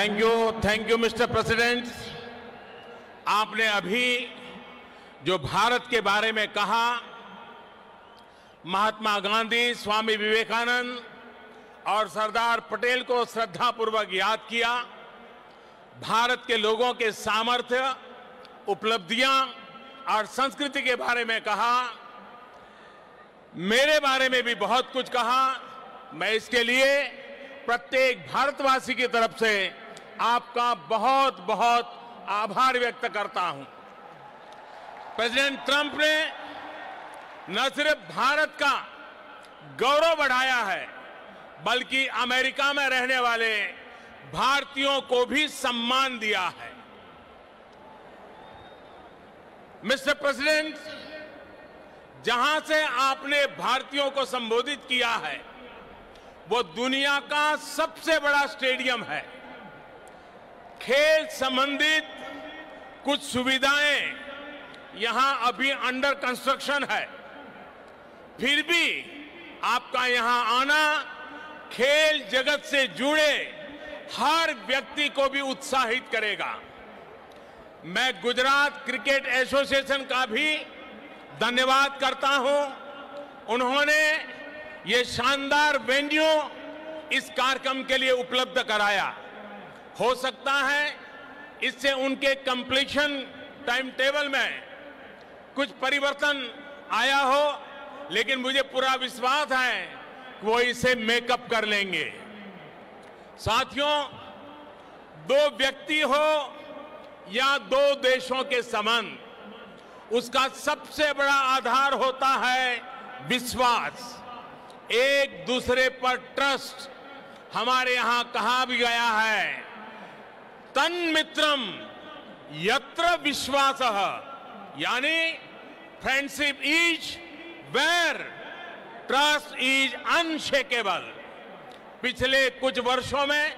thank you thank you mister president आपने अभी जो भारत के बारे में कहा महात्मा गांधी स्वामी विवेकानंद और सरदार पटेल को श्रद्धापूर्वक याद किया भारत के लोगों के सामर्थ्य उपलब्धियां और संस्कृति के बारे में कहा मेरे बारे में भी बहुत कुछ कहा मैं इसके लिए प्रत्येक भारतवासी की तरफ से आपका बहुत बहुत आभार व्यक्त करता हूं प्रेसिडेंट ट्रंप ने न सिर्फ भारत का गौरव बढ़ाया है बल्कि अमेरिका में रहने वाले भारतीयों को भी सम्मान दिया है मिस्टर प्रेसिडेंट जहां से आपने भारतीयों को संबोधित किया है वो दुनिया का सबसे बड़ा स्टेडियम है खेल संबंधित कुछ सुविधाएं यहां अभी अंडर कंस्ट्रक्शन है फिर भी आपका यहां आना खेल जगत से जुड़े हर व्यक्ति को भी उत्साहित करेगा मैं गुजरात क्रिकेट एसोसिएशन का भी धन्यवाद करता हूं उन्होंने ये शानदार वेन्यू इस कार्यक्रम के लिए उपलब्ध कराया हो सकता है इससे उनके कंप्लीशन टाइम टेबल में कुछ परिवर्तन आया हो लेकिन मुझे पूरा विश्वास है कि वो इसे मेकअप कर लेंगे साथियों दो व्यक्ति हो या दो देशों के संबंध उसका सबसे बड़ा आधार होता है विश्वास एक दूसरे पर ट्रस्ट हमारे यहां कहा भी गया है तन मित्रम यत्र विश्वास यानी friendship is where trust is unshakable पिछले कुछ वर्षों में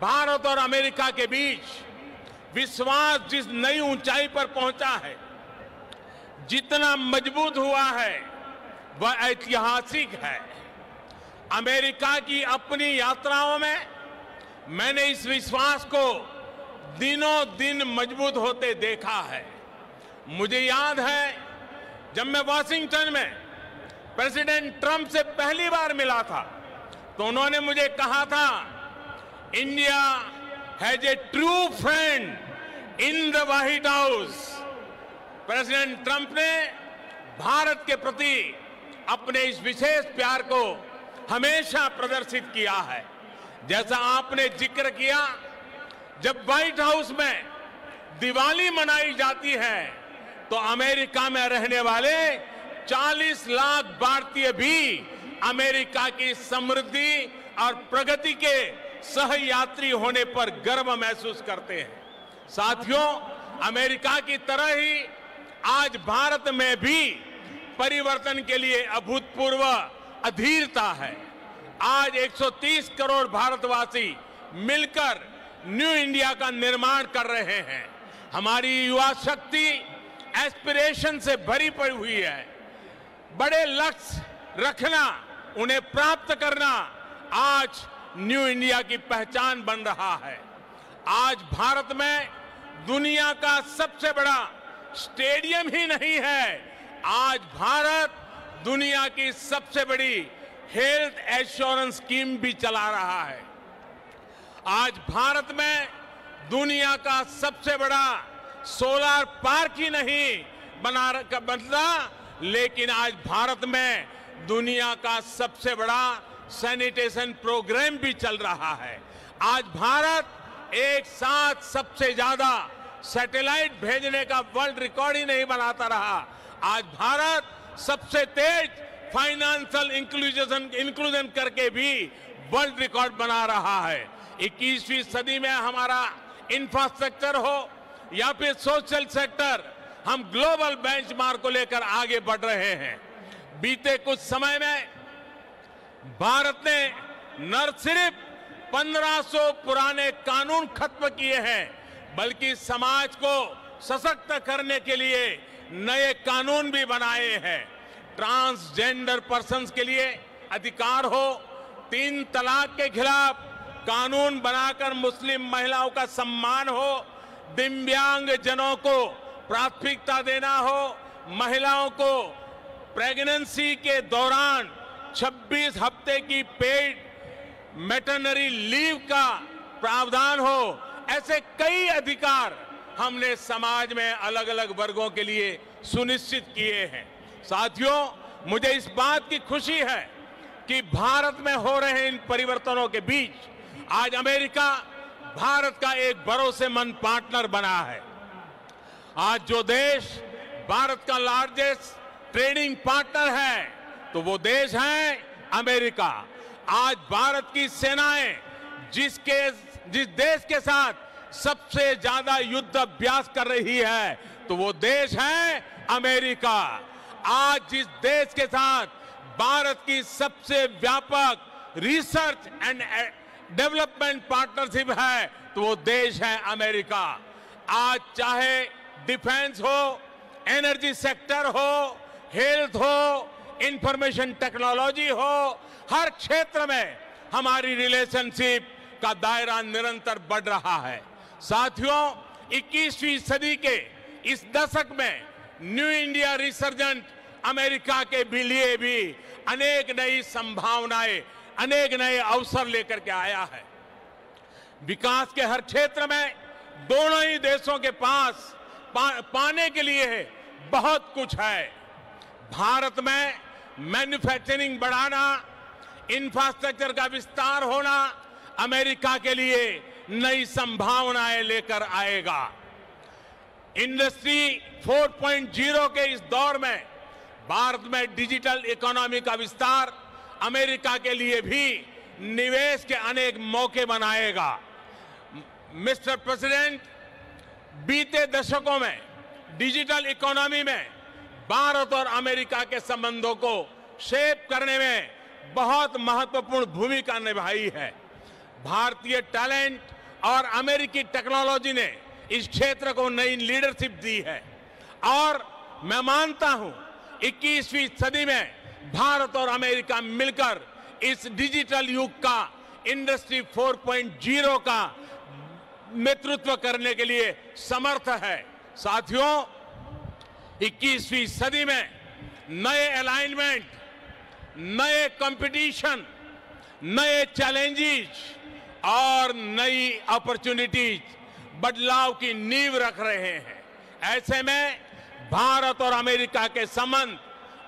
भारत और अमेरिका के बीच विश्वास जिस नई ऊंचाई पर पहुंचा है जितना मजबूत हुआ है वह ऐतिहासिक है अमेरिका की अपनी यात्राओं में मैंने इस विश्वास को दिनों दिन मजबूत होते देखा है मुझे याद है जब मैं वाशिंगटन में प्रेसिडेंट ट्रंप से पहली बार मिला था तो उन्होंने मुझे कहा था India has a true friend in the White House President Trump ने भारत के प्रति अपने इस विशेष प्यार को हमेशा प्रदर्शित किया है जैसा आपने जिक्र किया जब व्हाइट हाउस में दिवाली मनाई जाती है तो अमेरिका में रहने वाले 40 लाख भारतीय भी अमेरिका की समृद्धि और प्रगति के सहयात्री होने पर गर्व महसूस करते हैं साथियों अमेरिका की तरह ही आज भारत में भी परिवर्तन के लिए अभूतपूर्व अधीरता है आज 130 करोड़ भारतवासी मिलकर न्यू इंडिया का निर्माण कर रहे हैं हमारी युवा शक्ति एस्पिरेशन से भरी पड़ी हुई है बड़े लक्ष्य रखना उन्हें प्राप्त करना आज न्यू इंडिया की पहचान बन रहा है आज भारत में दुनिया का सबसे बड़ा स्टेडियम ही नहीं है आज भारत दुनिया की सबसे बड़ी हेल्थ एश्योरेंस स्कीम भी चला रहा है आज भारत में दुनिया का सबसे बड़ा सोलर पार्क ही नहीं बना बदला लेकिन आज भारत में दुनिया का सबसे बड़ा सैनिटेशन प्रोग्राम भी चल रहा है आज भारत एक साथ सबसे ज्यादा सैटेलाइट भेजने का वर्ल्ड रिकॉर्ड ही नहीं बनाता रहा आज भारत सबसे तेज फाइनेंशियल इंक्लूजन इंक्लूजन करके भी वर्ल्ड रिकॉर्ड बना रहा है 21वीं सदी में हमारा इंफ्रास्ट्रक्चर हो या फिर सोशल सेक्टर हम ग्लोबल बेंचमार्क को लेकर आगे बढ़ रहे हैं बीते कुछ समय में भारत ने न सिर्फ 1500 पुराने कानून खत्म किए हैं बल्कि समाज को सशक्त करने के लिए नए कानून भी बनाए हैं ट्रांसजेंडर पर्सन के लिए अधिकार हो तीन तलाक के खिलाफ कानून बनाकर मुस्लिम महिलाओं का सम्मान हो दिव्यांग जनों को प्राथमिकता देना हो महिलाओं को प्रेगनेंसी के दौरान 26 हफ्ते की पेड मेटनरी लीव का प्रावधान हो ऐसे कई अधिकार हमने समाज में अलग अलग वर्गों के लिए सुनिश्चित किए हैं साथियों मुझे इस बात की खुशी है कि भारत में हो रहे इन परिवर्तनों के बीच आज अमेरिका भारत का एक भरोसेमंद पार्टनर बना है आज जो देश भारत का लार्जेस्ट ट्रेडिंग पार्टनर है तो वो देश है अमेरिका आज भारत की सेनाएं जिसके जिस देश के साथ सबसे ज्यादा युद्ध अभ्यास कर रही है तो वो देश है अमेरिका आज जिस देश के साथ भारत की सबसे व्यापक रिसर्च एंड डेवलपमेंट पार्टनरशिप है तो वो देश है अमेरिका आज चाहे डिफेंस हो एनर्जी सेक्टर हो हेल्थ हो इंफॉर्मेशन टेक्नोलॉजी हो हर क्षेत्र में हमारी रिलेशनशिप का दायरा निरंतर बढ़ रहा है साथियों 21वीं सदी के इस दशक में न्यू इंडिया रिसर्जेंट अमेरिका के लिए भी अनेक नई संभावनाएं अनेक नए अवसर लेकर के आया है विकास के हर क्षेत्र में दोनों ही देशों के पास पा, पाने के लिए है बहुत कुछ है भारत में मैन्युफैक्चरिंग बढ़ाना इंफ्रास्ट्रक्चर का विस्तार होना अमेरिका के लिए नई संभावनाएं लेकर आएगा इंडस्ट्री 4.0 के इस दौर में भारत में डिजिटल इकोनॉमी का विस्तार अमेरिका के लिए भी निवेश के अनेक मौके बनाएगा मिस्टर प्रेसिडेंट बीते दशकों में डिजिटल इकोनॉमी में भारत और अमेरिका के संबंधों को शेप करने में बहुत महत्वपूर्ण भूमिका निभाई है भारतीय टैलेंट और अमेरिकी टेक्नोलॉजी ने इस क्षेत्र को नई लीडरशिप दी है और मैं मानता हूं 21वीं सदी में भारत और अमेरिका मिलकर इस डिजिटल युग का इंडस्ट्री 4.0 का नेतृत्व करने के लिए समर्थ है साथियों 21वीं सदी में नए अलाइनमेंट नए कंपटीशन नए चैलेंजेस और नई अपॉर्चुनिटीज बदलाव की नींव रख रहे हैं ऐसे में भारत और अमेरिका के संबंध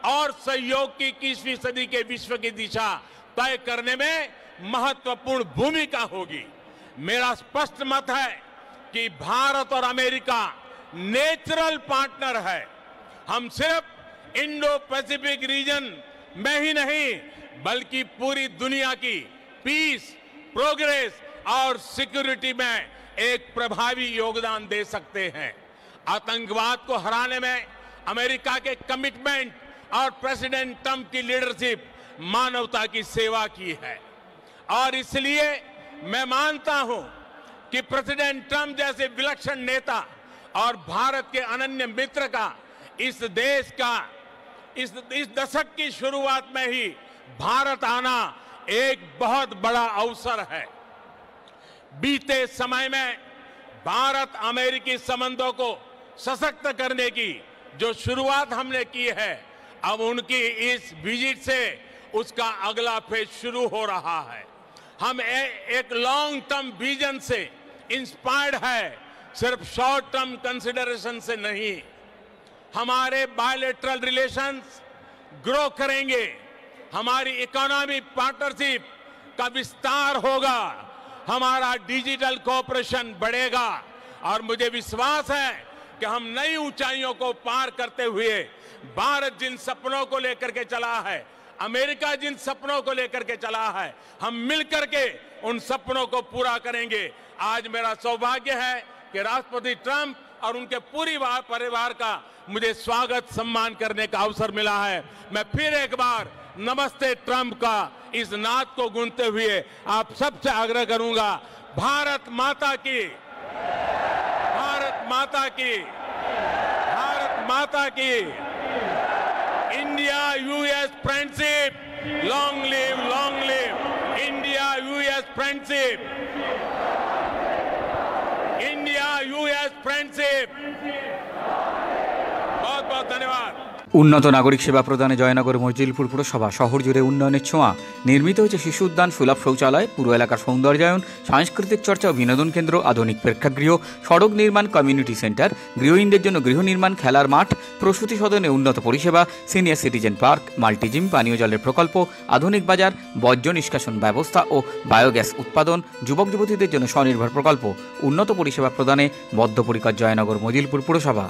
और सहयोग की इक्कीसवीं सदी के विश्व की दिशा तय करने में महत्वपूर्ण भूमिका होगी मेरा स्पष्ट मत है कि भारत और अमेरिका नेचुरल पार्टनर है हम सिर्फ इंडो पैसिफिक रीजन में ही नहीं बल्कि पूरी दुनिया की पीस प्रोग्रेस और सिक्योरिटी में एक प्रभावी योगदान दे सकते हैं आतंकवाद को हराने में अमेरिका के कमिटमेंट और प्रेसिडेंट ट्रंप की लीडरशिप मानवता की सेवा की है और इसलिए मैं मानता हूं कि प्रेसिडेंट ट्रंप जैसे विलक्षण नेता और भारत के अनन्य मित्र का इस देश का इस इस दशक की शुरुआत में ही भारत आना एक बहुत बड़ा अवसर है बीते समय में भारत अमेरिकी संबंधों को सशक्त करने की जो शुरुआत हमने की है अब उनकी इस विजिट से उसका अगला फेज शुरू हो रहा है हम ए, एक लॉन्ग टर्म विजन से इंस्पायर्ड है सिर्फ शॉर्ट टर्म कंसिडरेशन से नहीं हमारे बायोलिट्रल रिलेशंस ग्रो करेंगे हमारी इकोनॉमिक पार्टनरशिप का विस्तार होगा हमारा डिजिटल कॉपरेशन बढ़ेगा और मुझे विश्वास है कि हम नई ऊंचाइयों को पार करते हुए भारत जिन सपनों को लेकर के चला है अमेरिका जिन सपनों को लेकर के चला है हम मिलकर के उन सपनों को पूरा करेंगे आज मेरा सौभाग्य है कि राष्ट्रपति ट्रंप और उनके पूरी परिवार का मुझे स्वागत सम्मान करने का अवसर मिला है मैं फिर एक बार नमस्ते ट्रंप का इस नाद को गूंजते हुए आप सबसे आग्रह करूंगा भारत माता की माता की भारत माता की India US friendship long live long live India US friendship India US friendship बहुत बहुत धन्यवाद উন্নত নাগরিক সেবা প্রদানে জয়নগর মজিলপুর পুরসভা শহর জুড়ে উন্নয়নের ছোঁয়া নির্মিত হয়েছে শিশু উদ্যান সুলভ শৌচালয় পুরো এলাকার সৌন্দর্যায়ন সাংস্কৃতিক চর্চা ও বিনোদন কেন্দ্র আধুনিক প্রেক্ষাগৃহ সড়ক নির্মাণ কমিউনিটি সেন্টার গৃহহীনদের জন্য গৃহ নির্মাণ খেলার মাঠ প্রসূতি সদনে উন্নত পরিষেবা সিনিয়র সিটিজেন পার্ক মাল্টিজিম পানীয় জলের প্রকল্প আধুনিক বাজার বর্জ্য নিষ্কাশন ব্যবস্থা ও বায়োগ্যাস উৎপাদন যুবক যুবতীদের জন্য স্বনির্ভর প্রকল্প উন্নত পরিষেবা প্রদানে বদ্ধপরিকর জয়নগর মজিলপুর পুরসভা